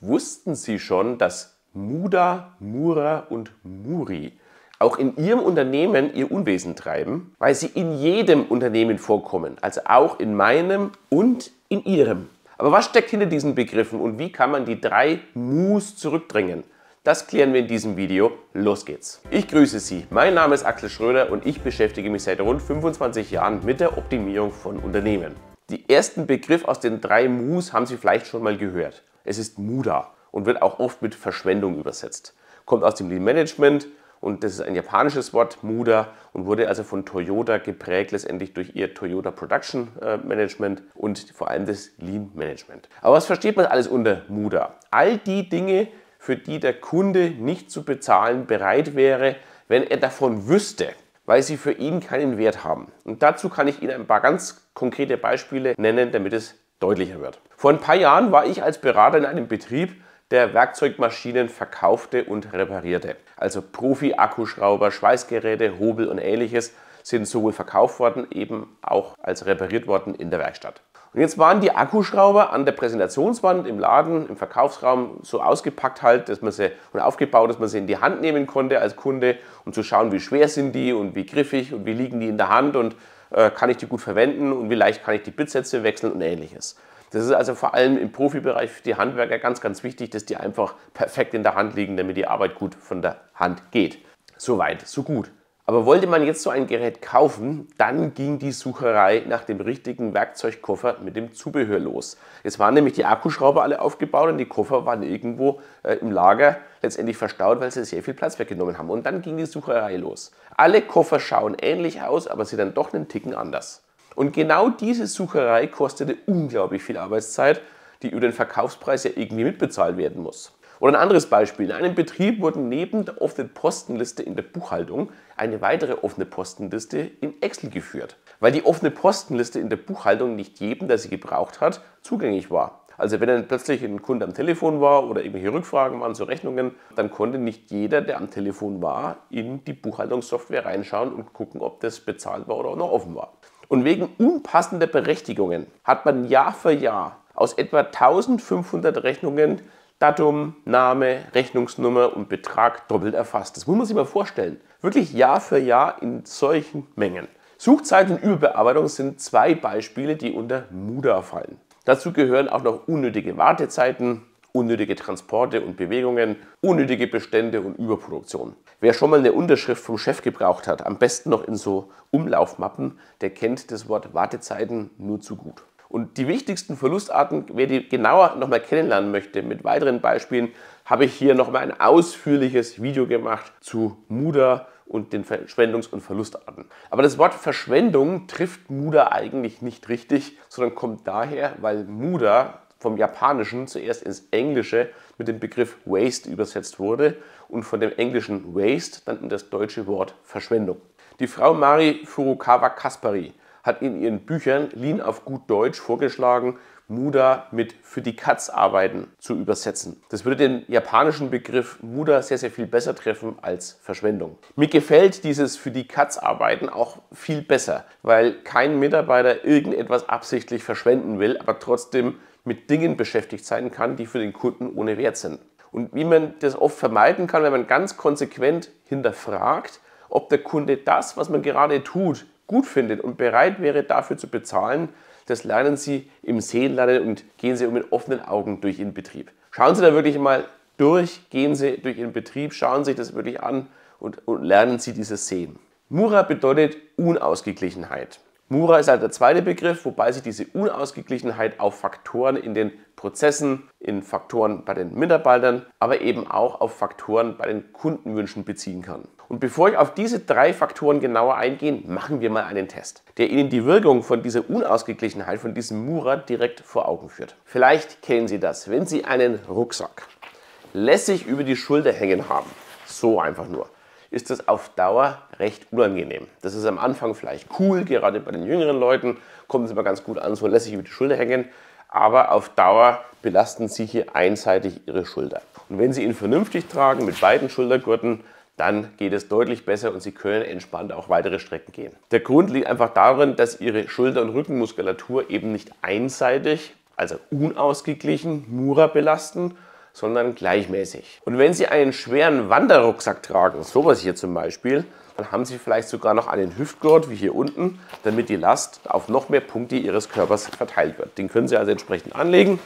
Wussten Sie schon, dass Muda, Mura und Muri auch in Ihrem Unternehmen Ihr Unwesen treiben, weil sie in jedem Unternehmen vorkommen, also auch in meinem und in Ihrem. Aber was steckt hinter diesen Begriffen und wie kann man die drei Mus zurückdrängen? Das klären wir in diesem Video. Los geht's. Ich grüße Sie. Mein Name ist Axel Schröder und ich beschäftige mich seit rund 25 Jahren mit der Optimierung von Unternehmen. Die ersten Begriff aus den drei Mus haben Sie vielleicht schon mal gehört. Es ist Muda und wird auch oft mit Verschwendung übersetzt. Kommt aus dem Lean Management und das ist ein japanisches Wort, Muda, und wurde also von Toyota geprägt, letztendlich durch ihr Toyota Production äh, Management und vor allem das Lean Management. Aber was versteht man alles unter Muda? All die Dinge, für die der Kunde nicht zu bezahlen bereit wäre, wenn er davon wüsste, weil sie für ihn keinen Wert haben. Und dazu kann ich Ihnen ein paar ganz konkrete Beispiele nennen, damit es deutlicher wird. Vor ein paar Jahren war ich als Berater in einem Betrieb, der Werkzeugmaschinen verkaufte und reparierte. Also Profi-Akkuschrauber, Schweißgeräte, Hobel und ähnliches sind sowohl verkauft worden, eben auch als repariert worden in der Werkstatt. Und jetzt waren die Akkuschrauber an der Präsentationswand im Laden, im Verkaufsraum so ausgepackt halt, dass man sie und aufgebaut, dass man sie in die Hand nehmen konnte als Kunde, um zu schauen, wie schwer sind die und wie griffig und wie liegen die in der Hand und äh, kann ich die gut verwenden und wie leicht kann ich die Bitsätze wechseln und ähnliches. Das ist also vor allem im Profibereich für die Handwerker ganz, ganz wichtig, dass die einfach perfekt in der Hand liegen, damit die Arbeit gut von der Hand geht. Soweit, so gut. Aber wollte man jetzt so ein Gerät kaufen, dann ging die Sucherei nach dem richtigen Werkzeugkoffer mit dem Zubehör los. Jetzt waren nämlich die Akkuschrauber alle aufgebaut und die Koffer waren irgendwo äh, im Lager letztendlich verstaut, weil sie sehr viel Platz weggenommen haben. Und dann ging die Sucherei los. Alle Koffer schauen ähnlich aus, aber sie dann doch einen Ticken anders. Und genau diese Sucherei kostete unglaublich viel Arbeitszeit, die über den Verkaufspreis ja irgendwie mitbezahlt werden muss. Oder ein anderes Beispiel. In einem Betrieb wurden neben der offenen Postenliste in der Buchhaltung eine weitere offene Postenliste in Excel geführt, weil die offene Postenliste in der Buchhaltung nicht jedem, der sie gebraucht hat, zugänglich war. Also wenn dann plötzlich ein Kunde am Telefon war oder irgendwelche Rückfragen waren zu Rechnungen, dann konnte nicht jeder, der am Telefon war, in die Buchhaltungssoftware reinschauen und gucken, ob das bezahlt war oder auch noch offen war. Und wegen unpassender Berechtigungen hat man Jahr für Jahr aus etwa 1500 Rechnungen Datum, Name, Rechnungsnummer und Betrag doppelt erfasst. Das muss man sich mal vorstellen. Wirklich Jahr für Jahr in solchen Mengen. Suchzeit und Überbearbeitung sind zwei Beispiele, die unter Muda fallen. Dazu gehören auch noch unnötige Wartezeiten, unnötige Transporte und Bewegungen, unnötige Bestände und Überproduktion. Wer schon mal eine Unterschrift vom Chef gebraucht hat, am besten noch in so Umlaufmappen, der kennt das Wort Wartezeiten nur zu gut. Und die wichtigsten Verlustarten, wer die genauer nochmal kennenlernen möchte, mit weiteren Beispielen, habe ich hier nochmal ein ausführliches Video gemacht zu Muda und den Verschwendungs- und Verlustarten. Aber das Wort Verschwendung trifft Muda eigentlich nicht richtig, sondern kommt daher, weil Muda vom Japanischen zuerst ins Englische mit dem Begriff Waste übersetzt wurde und von dem englischen Waste dann in das deutsche Wort Verschwendung. Die Frau Mari Furukawa Kaspari hat in ihren Büchern Lean auf gut Deutsch vorgeschlagen, Muda mit für die Katz arbeiten zu übersetzen. Das würde den japanischen Begriff Muda sehr, sehr viel besser treffen als Verschwendung. Mir gefällt dieses für die Katz arbeiten auch viel besser, weil kein Mitarbeiter irgendetwas absichtlich verschwenden will, aber trotzdem mit Dingen beschäftigt sein kann, die für den Kunden ohne Wert sind. Und wie man das oft vermeiden kann, wenn man ganz konsequent hinterfragt, ob der Kunde das, was man gerade tut, gut findet und bereit wäre, dafür zu bezahlen, das lernen Sie im Sehenlernen und gehen Sie mit offenen Augen durch Ihren Betrieb. Schauen Sie da wirklich mal durch, gehen Sie durch Ihren Betrieb, schauen Sie sich das wirklich an und, und lernen Sie dieses Sehen. Mura bedeutet Unausgeglichenheit. Mura ist halt der zweite Begriff, wobei sich diese Unausgeglichenheit auf Faktoren in den Prozessen, in Faktoren bei den Mitarbeitern, aber eben auch auf Faktoren bei den Kundenwünschen beziehen kann. Und bevor ich auf diese drei Faktoren genauer eingehe, machen wir mal einen Test, der Ihnen die Wirkung von dieser Unausgeglichenheit, von diesem Mura direkt vor Augen führt. Vielleicht kennen Sie das, wenn Sie einen Rucksack lässig über die Schulter hängen haben. So einfach nur ist das auf Dauer recht unangenehm. Das ist am Anfang vielleicht cool, gerade bei den jüngeren Leuten kommt es immer ganz gut an, so lässt sich über die Schulter hängen, aber auf Dauer belasten Sie hier einseitig Ihre Schulter. Und wenn Sie ihn vernünftig tragen, mit beiden Schultergurten, dann geht es deutlich besser und Sie können entspannt auch weitere Strecken gehen. Der Grund liegt einfach darin, dass Ihre Schulter- und Rückenmuskulatur eben nicht einseitig, also unausgeglichen, Mura belasten, sondern gleichmäßig. Und wenn Sie einen schweren Wanderrucksack tragen, sowas hier zum Beispiel, dann haben Sie vielleicht sogar noch einen Hüftgurt, wie hier unten, damit die Last auf noch mehr Punkte Ihres Körpers verteilt wird. Den können Sie also entsprechend anlegen.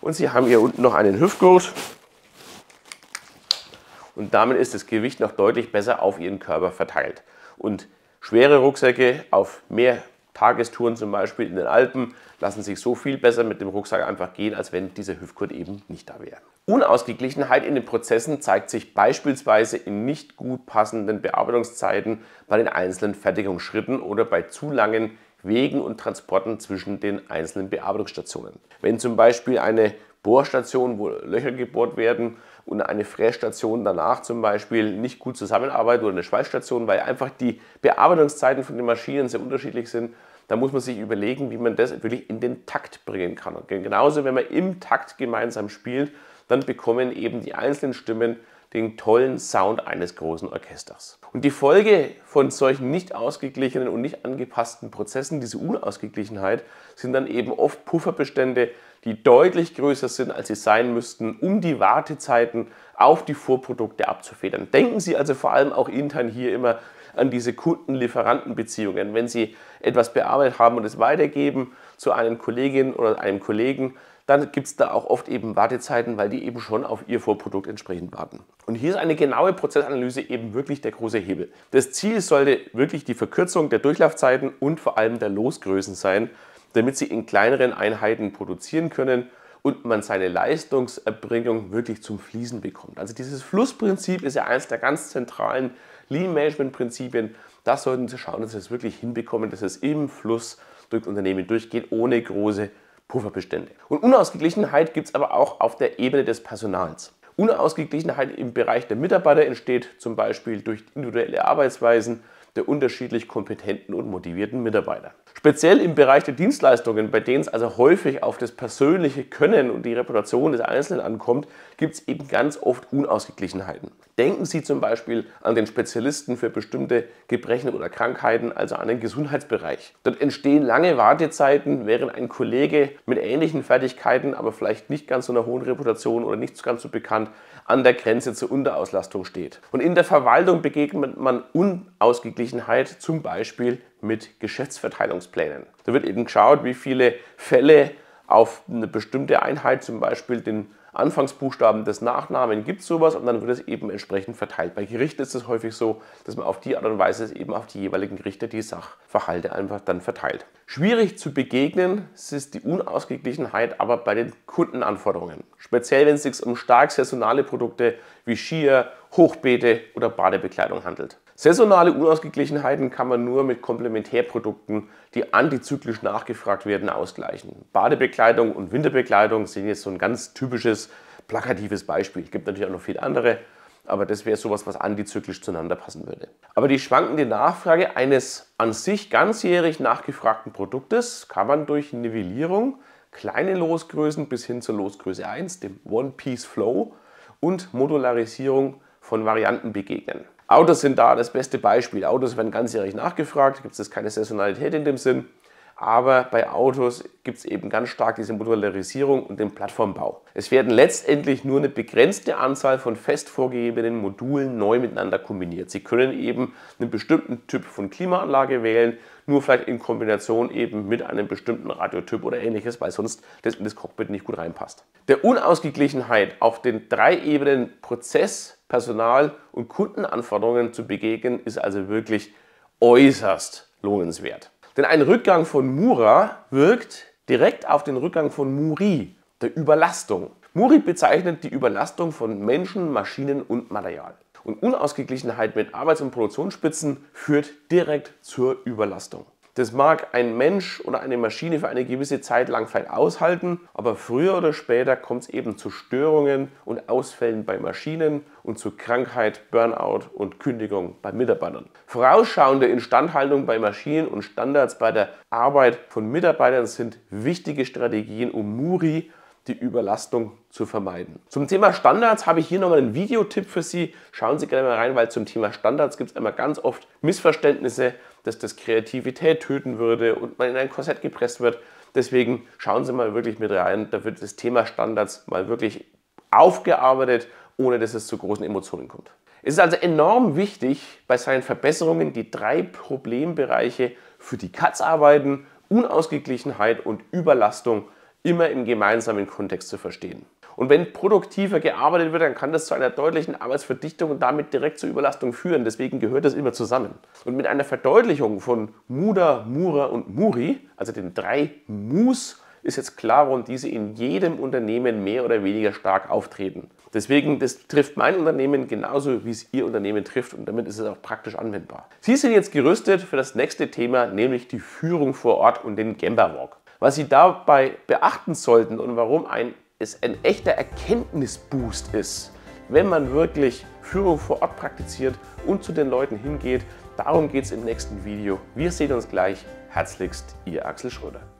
Und Sie haben hier unten noch einen Hüftgurt. Und damit ist das Gewicht noch deutlich besser auf Ihren Körper verteilt. Und schwere Rucksäcke auf mehr Tagestouren zum Beispiel in den Alpen lassen sich so viel besser mit dem Rucksack einfach gehen, als wenn dieser Hüftgurt eben nicht da wäre. Unausgeglichenheit in den Prozessen zeigt sich beispielsweise in nicht gut passenden Bearbeitungszeiten bei den einzelnen Fertigungsschritten oder bei zu langen Wegen und Transporten zwischen den einzelnen Bearbeitungsstationen. Wenn zum Beispiel eine Bohrstation, wo Löcher gebohrt werden, und eine Frästation danach zum Beispiel nicht gut zusammenarbeiten oder eine Schweißstation, weil einfach die Bearbeitungszeiten von den Maschinen sehr unterschiedlich sind. Da muss man sich überlegen, wie man das wirklich in den Takt bringen kann. Und genauso, wenn man im Takt gemeinsam spielt, dann bekommen eben die einzelnen Stimmen den tollen Sound eines großen Orchesters. Und die Folge von solchen nicht ausgeglichenen und nicht angepassten Prozessen, diese Unausgeglichenheit, sind dann eben oft Pufferbestände, die deutlich größer sind, als sie sein müssten, um die Wartezeiten auf die Vorprodukte abzufedern. Denken Sie also vor allem auch intern hier immer an diese Kunden-Lieferanten-Beziehungen. Wenn Sie etwas bearbeitet haben und es weitergeben zu einem Kollegin oder einem Kollegen, dann gibt es da auch oft eben Wartezeiten, weil die eben schon auf ihr Vorprodukt entsprechend warten. Und hier ist eine genaue Prozessanalyse eben wirklich der große Hebel. Das Ziel sollte wirklich die Verkürzung der Durchlaufzeiten und vor allem der Losgrößen sein, damit sie in kleineren Einheiten produzieren können und man seine Leistungserbringung wirklich zum Fließen bekommt. Also dieses Flussprinzip ist ja eines der ganz zentralen Lean-Management-Prinzipien. Da sollten Sie schauen, dass Sie es wirklich hinbekommen, dass es im Fluss durch Unternehmen durchgeht, ohne große Pufferbestände. Und Unausgeglichenheit gibt es aber auch auf der Ebene des Personals. Unausgeglichenheit im Bereich der Mitarbeiter entsteht zum Beispiel durch individuelle Arbeitsweisen der unterschiedlich kompetenten und motivierten Mitarbeiter. Speziell im Bereich der Dienstleistungen, bei denen es also häufig auf das persönliche Können und die Reputation des Einzelnen ankommt, gibt es eben ganz oft Unausgeglichenheiten. Denken Sie zum Beispiel an den Spezialisten für bestimmte Gebrechen oder Krankheiten, also an den Gesundheitsbereich. Dort entstehen lange Wartezeiten, während ein Kollege mit ähnlichen Fertigkeiten, aber vielleicht nicht ganz so einer hohen Reputation oder nicht ganz so bekannt, an der Grenze zur Unterauslastung steht. Und in der Verwaltung begegnet man Unausgeglichenheit zum Beispiel mit Geschäftsverteilungsplänen. Da wird eben geschaut, wie viele Fälle auf eine bestimmte Einheit, zum Beispiel den Anfangsbuchstaben des Nachnamen gibt es sowas und dann wird es eben entsprechend verteilt. Bei Gerichten ist es häufig so, dass man auf die Art und Weise eben auf die jeweiligen Gerichte die Sachverhalte einfach dann verteilt. Schwierig zu begegnen ist die Unausgeglichenheit aber bei den Kundenanforderungen. Speziell wenn es sich um stark saisonale Produkte wie Skier, Hochbeete oder Badebekleidung handelt. Saisonale Unausgeglichenheiten kann man nur mit Komplementärprodukten, die antizyklisch nachgefragt werden, ausgleichen. Badebekleidung und Winterbekleidung sind jetzt so ein ganz typisches, plakatives Beispiel. Es gibt natürlich auch noch viele andere, aber das wäre sowas, was antizyklisch zueinander passen würde. Aber die schwankende Nachfrage eines an sich ganzjährig nachgefragten Produktes kann man durch Nivellierung, kleine Losgrößen bis hin zur Losgröße 1, dem One-Piece-Flow und Modularisierung von Varianten begegnen. Autos sind da das beste Beispiel. Autos werden ganzjährig nachgefragt, gibt es keine Saisonalität in dem Sinn. Aber bei Autos gibt es eben ganz stark diese Modularisierung und den Plattformbau. Es werden letztendlich nur eine begrenzte Anzahl von fest vorgegebenen Modulen neu miteinander kombiniert. Sie können eben einen bestimmten Typ von Klimaanlage wählen, nur vielleicht in Kombination eben mit einem bestimmten Radiotyp oder ähnliches, weil sonst das in das Cockpit nicht gut reinpasst. Der Unausgeglichenheit auf den drei Ebenen Prozess, Personal- und Kundenanforderungen zu begegnen, ist also wirklich äußerst lohnenswert. Denn ein Rückgang von Mura wirkt direkt auf den Rückgang von Muri, der Überlastung. Muri bezeichnet die Überlastung von Menschen, Maschinen und Material. Und Unausgeglichenheit mit Arbeits- und Produktionsspitzen führt direkt zur Überlastung. Das mag ein Mensch oder eine Maschine für eine gewisse Zeit lang vielleicht aushalten, aber früher oder später kommt es eben zu Störungen und Ausfällen bei Maschinen und zu Krankheit, Burnout und Kündigung bei Mitarbeitern. Vorausschauende Instandhaltung bei Maschinen und Standards bei der Arbeit von Mitarbeitern sind wichtige Strategien, um Muri die Überlastung zu vermeiden. Zum Thema Standards habe ich hier nochmal einen Videotipp für Sie. Schauen Sie gerne mal rein, weil zum Thema Standards gibt es immer ganz oft Missverständnisse, dass das Kreativität töten würde und man in ein Korsett gepresst wird. Deswegen schauen Sie mal wirklich mit rein. Da wird das Thema Standards mal wirklich aufgearbeitet, ohne dass es zu großen Emotionen kommt. Es ist also enorm wichtig, bei seinen Verbesserungen die drei Problembereiche für die Katzarbeiten, Unausgeglichenheit und Überlastung immer im gemeinsamen Kontext zu verstehen. Und wenn produktiver gearbeitet wird, dann kann das zu einer deutlichen Arbeitsverdichtung und damit direkt zur Überlastung führen. Deswegen gehört das immer zusammen. Und mit einer Verdeutlichung von Muda, Mura und Muri, also den drei Mus, ist jetzt klar, warum diese in jedem Unternehmen mehr oder weniger stark auftreten. Deswegen, das trifft mein Unternehmen genauso, wie es Ihr Unternehmen trifft und damit ist es auch praktisch anwendbar. Sie sind jetzt gerüstet für das nächste Thema, nämlich die Führung vor Ort und den Gemba Walk. Was Sie dabei beachten sollten und warum ein es ein echter Erkenntnisboost ist, wenn man wirklich Führung vor Ort praktiziert und zu den Leuten hingeht. Darum geht es im nächsten Video. Wir sehen uns gleich. Herzlichst, Ihr Axel Schröder.